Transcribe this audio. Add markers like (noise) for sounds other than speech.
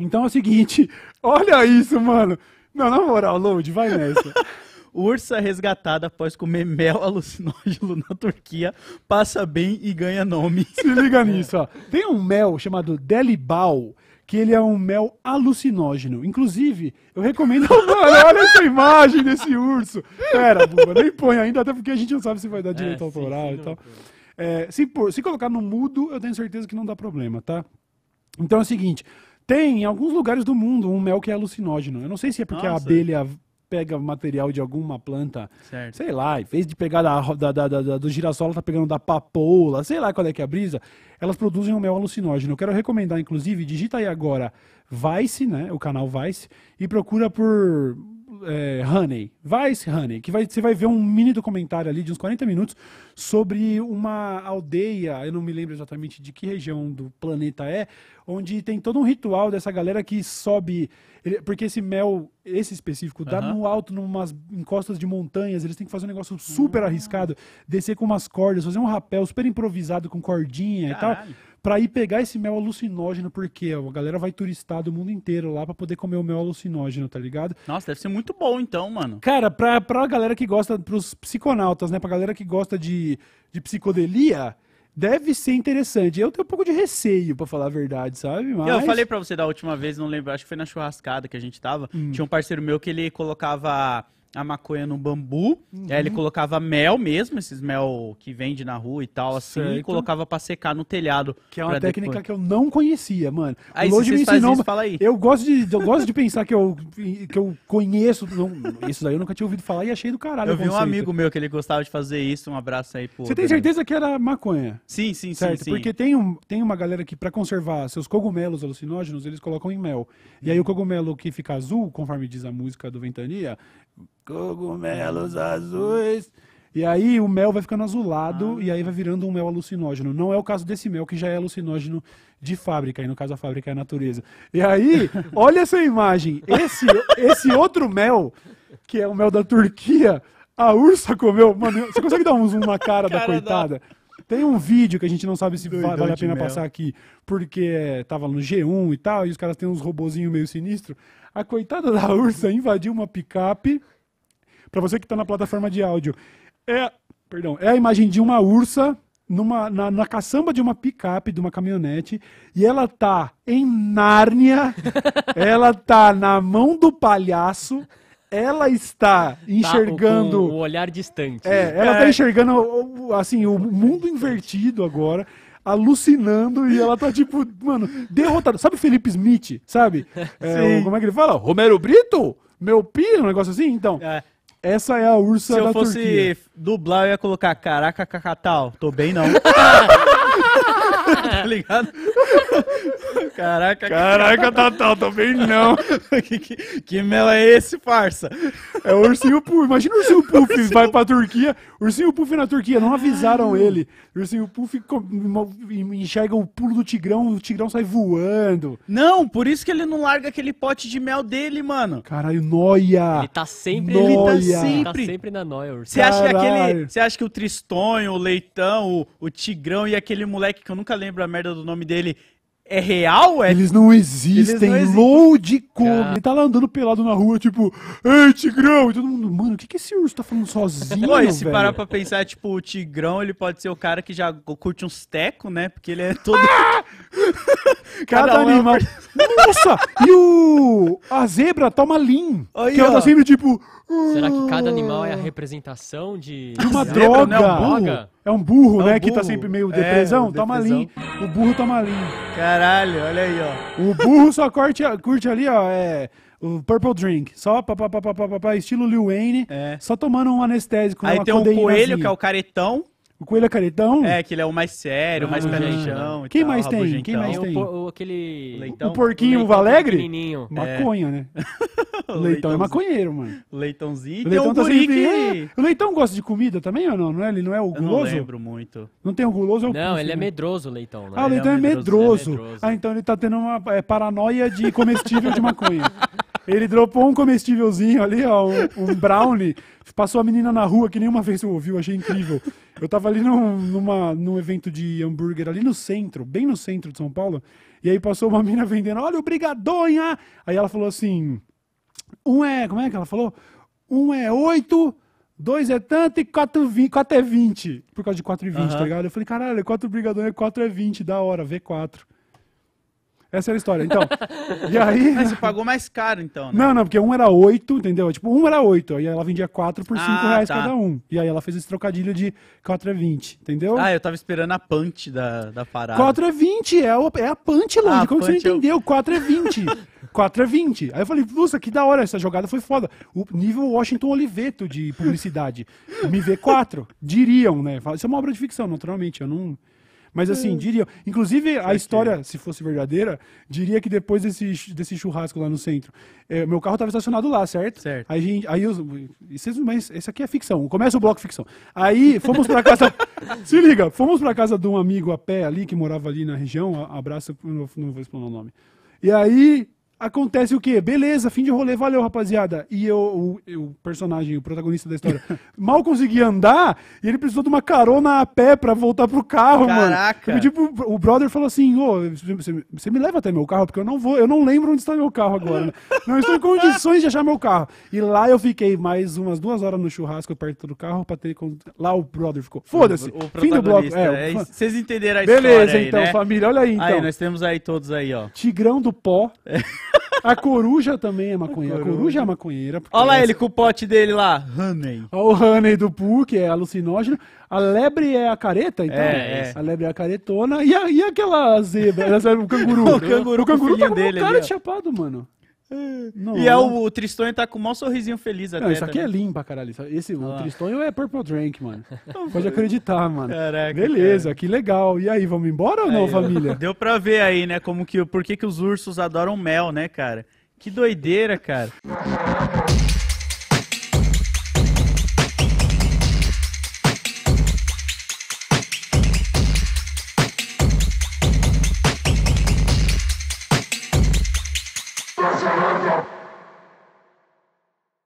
Então é o seguinte, (laughs) olha isso, mano. Não, na moral, Load, vai nessa. (laughs) Ursa resgatada após comer mel (laughs) alucinógeno na Turquia, passa bem e ganha nome. Se liga é. nisso, ó. Tem um mel chamado Delibal, que ele é um mel alucinógeno. Inclusive, eu recomendo. Mano, olha essa imagem desse urso. Pera, Buba, nem põe ainda, até porque a gente não sabe se vai dar é, direito é, autoral sim, sim, e tal. É, se, por, se colocar no mudo, eu tenho certeza que não dá problema, tá? Então é o seguinte: tem em alguns lugares do mundo um mel que é alucinógeno. Eu não sei se é porque Nossa. a abelha pega material de alguma planta, certo. sei lá, em vez de pegar da, da, da, do girassol, tá pegando da papoula, sei lá qual é que é a brisa, elas produzem um mel alucinógeno. Eu quero recomendar, inclusive, digita aí agora Vice, né, o canal Vice, e procura por é, Honey, Vice Honey, que vai, você vai ver um mini documentário ali de uns 40 minutos sobre uma aldeia, eu não me lembro exatamente de que região do planeta é, onde tem todo um ritual dessa galera que sobe, porque esse mel, esse específico, dá uhum. no alto, numas encostas de montanhas, eles têm que fazer um negócio super uhum. arriscado, descer com umas cordas, fazer um rapel super improvisado com cordinha Caralho. e tal para ir pegar esse mel alucinógeno, porque a galera vai turistar do mundo inteiro lá para poder comer o mel alucinógeno, tá ligado? Nossa, deve ser muito bom então, mano. Cara, pra, pra galera que gosta, pros psiconautas, né? Pra galera que gosta de, de psicodelia, deve ser interessante. Eu tenho um pouco de receio, para falar a verdade, sabe? Mas... Eu falei para você da última vez, não lembro, acho que foi na churrascada que a gente tava. Hum. Tinha um parceiro meu que ele colocava a maconha no bambu. Uhum. Aí ele uhum. colocava mel mesmo, esses mel que vende na rua e tal, assim, certo. e colocava pra secar no telhado. Que é uma técnica depois. que eu não conhecia, mano. Aí, ah, Longe me ensinou. Isso, fala aí. Eu gosto de, eu gosto de pensar que eu, que eu conheço. isso daí eu nunca tinha ouvido falar e achei do caralho. Eu vi um amigo meu que ele gostava de fazer isso, um abraço aí pro. Você tem certeza que era maconha? Sim, sim, certo? sim. sim. Porque tem, um, tem uma galera que, pra conservar seus cogumelos alucinógenos, eles colocam em mel. E aí o cogumelo que fica azul, conforme diz a música do Ventania, cogumelos azuis. E aí o mel vai ficando azulado ah. e aí vai virando um mel alucinógeno. Não é o caso desse mel que já é alucinógeno de fábrica, e no caso a fábrica é a natureza. E aí, (laughs) olha essa imagem. Esse, esse outro mel, que é o mel da Turquia, a ursa comeu. Mano, você consegue dar um zoom na cara, cara da coitada? Não. Tem um vídeo que a gente não sabe se Doidão vale a pena passar aqui, porque tava no G1 e tal, e os caras têm uns robozinhos meio sinistro. A coitada da ursa invadiu uma picape para você que está na plataforma de áudio, é, perdão, é a imagem de uma ursa numa, na, na caçamba de uma picape, de uma caminhonete, e ela tá em Nárnia, (laughs) ela tá na mão do palhaço, ela está tá enxergando. Tá, o, olhar distante. É, ela está é. enxergando assim, o mundo invertido agora. Alucinando e ela tá tipo, mano, derrotada. Sabe Felipe Smith? Sabe? É, o, como é que ele fala? Romero Brito? Meu pino um negócio assim? Então, é. Essa é a ursa da Turquia. Se eu fosse Turquia. dublar, eu ia colocar, caraca, cacatal, tô bem não. (laughs) (laughs) tá ligado? (laughs) Caraca, Caraca, Tatá, também não. (laughs) que, que, que mel é esse, farsa? É o ursinho Puff. Imagina o ursinho Puff ursinho... vai pra Turquia. Ursinho Puff na Turquia, não avisaram ele. Ursinho Puff enxerga o pulo do tigrão, o tigrão sai voando. Não, por isso que ele não larga aquele pote de mel dele, mano. Caralho, noia. Ele tá sempre, noia. Tá ele tá sempre, tá sempre na noia, ursinho. Você acha que aquele, você acha que o Tristonho, o Leitão, o, o Tigrão e aquele moleque que eu nunca lembro a merda do nome dele, é real? É... Eles não existem. Eles não existem. Load como. Ele tá lá andando pelado na rua, tipo, ei, Tigrão! E todo mundo, mano, o que, que esse urso tá falando sozinho? Pô, e se parar pra pensar, tipo, o Tigrão, ele pode ser o cara que já curte uns teco, né? Porque ele é todo. Ah! (laughs) Cada, Cada um é animal. Nossa! E o. A zebra toma tá lean. Aí, que ó. ela tá sempre tipo. Será que cada ah! animal é a representação de. de uma droga! Não é um burro, é um burro é um né? Burro. Que tá sempre meio é, depressão. É, tá Toma lean. O burro toma tá lean. Cara, Caralho, olha aí, ó. O burro só curte, curte ali, ó, é... O Purple Drink, só papapá, estilo Lil Wayne, é. só tomando um anestésico. Aí tem um coelho, que é o caretão, o coelho é caretão? É, que ele é o mais sério, o mais pé Quem mais é tem? Quem mais tem? O, aquele. Leitão, o porquinho, o alegre? Maconha, né? leitão é maconheiro, mano. Leitãozinho. O leitão, tá sempre... É. o leitão gosta de comida também ou não? É ele não é o guloso? Eu não lembro muito. Não tem o guloso? É o não, ele é medroso, leitão. Né? Ah, o leitão é medroso. Ah, então ele tá tendo uma paranoia de comestível de maconha. (laughs) Ele dropou um comestívelzinho ali, ó, um, um, brownie. Passou a menina na rua, que nenhuma vez eu ouvi, eu achei incrível. Eu tava ali num, numa, num evento de hambúrguer ali no centro, bem no centro de São Paulo. E aí passou uma menina vendendo, olha o brigadonha! Aí ela falou assim, um é, como é que ela falou? Um é oito... Dois é tanto e quatro, vi, quatro é vinte Por causa de quatro e vinte, uhum. tá ligado? Eu falei, caralho, quatro e quatro é vinte da hora, V4. Essa era a história. Então, e aí. Mas você pagou mais caro, então, né? Não, não, porque um era oito, entendeu? Tipo, um era oito. Aí ela vendia quatro por cinco Ah, reais tá. cada um. E aí ela fez esse trocadilho de quatro é vinte, entendeu? Ah, eu tava esperando a punch da, da parada. Quatro é vinte é, o- é a punchline. Ah, Como você não é entendeu? quatro é vinte, (laughs) quatro é vinte. Aí eu falei, nossa, que da hora, essa jogada foi foda. O nível Washington Oliveto de publicidade. Me vê quatro. diriam, né? Isso é uma obra de ficção, naturalmente. Eu não, mas assim, hum. diria. Inclusive, a história, se fosse verdadeira, diria que depois desse, desse churrasco lá no centro, é, meu carro estava estacionado lá, certo? Certo. Aí, gente, aí eu, isso, mas esse aqui é ficção. Começa o bloco ficção. Aí fomos para casa. (laughs) se liga, fomos para casa de um amigo a pé ali, que morava ali na região. Abraço, não vou explanar o nome. E aí acontece o quê? Beleza, fim de rolê, valeu, rapaziada. E eu, o, o personagem, o protagonista da história, (laughs) mal conseguia andar e ele precisou de uma carona a pé pra voltar pro carro, Caraca. mano. Caraca! Tipo, o brother falou assim, ô, você me leva até meu carro, porque eu não vou, eu não lembro onde está meu carro agora. Né? (laughs) Não estou em condições de achar meu carro. E lá eu fiquei mais umas duas horas no churrasco perto do carro pra ter... Lá o brother ficou, foda-se, fim do bloco. É, é, vocês entenderam a Beleza, história Beleza, então, né? família, olha aí, então. Aí, nós temos aí todos aí, ó. Tigrão do Pó. É. A coruja também é maconheira. A coruja, é maconheira. Olha lá é ele com o pote dele lá, honey. Olha o honey do Poo, que é alucinógeno. A lebre é a careta, então. É, é. é. A lebre é a caretona. E, a, e aquela zebra? É (laughs) o canguru. o canguru, o canguru, o canguru tá com dele, cara ali, de chapado, mano. Não, e é o, o Tristonho tá com o maior sorrisinho feliz até. Não, isso aqui também. Né? é limpa, caralho. Esse, ah. O Tristonho é Purple Drink, mano. (laughs) Então Pode acreditar, mano. Caraca, Beleza, cara. que legal. E aí, vamos embora ou não, aí, família? (laughs) Deu pra ver aí, né, como que, por que que os ursos adoram mel, né, cara? Que doideira, cara.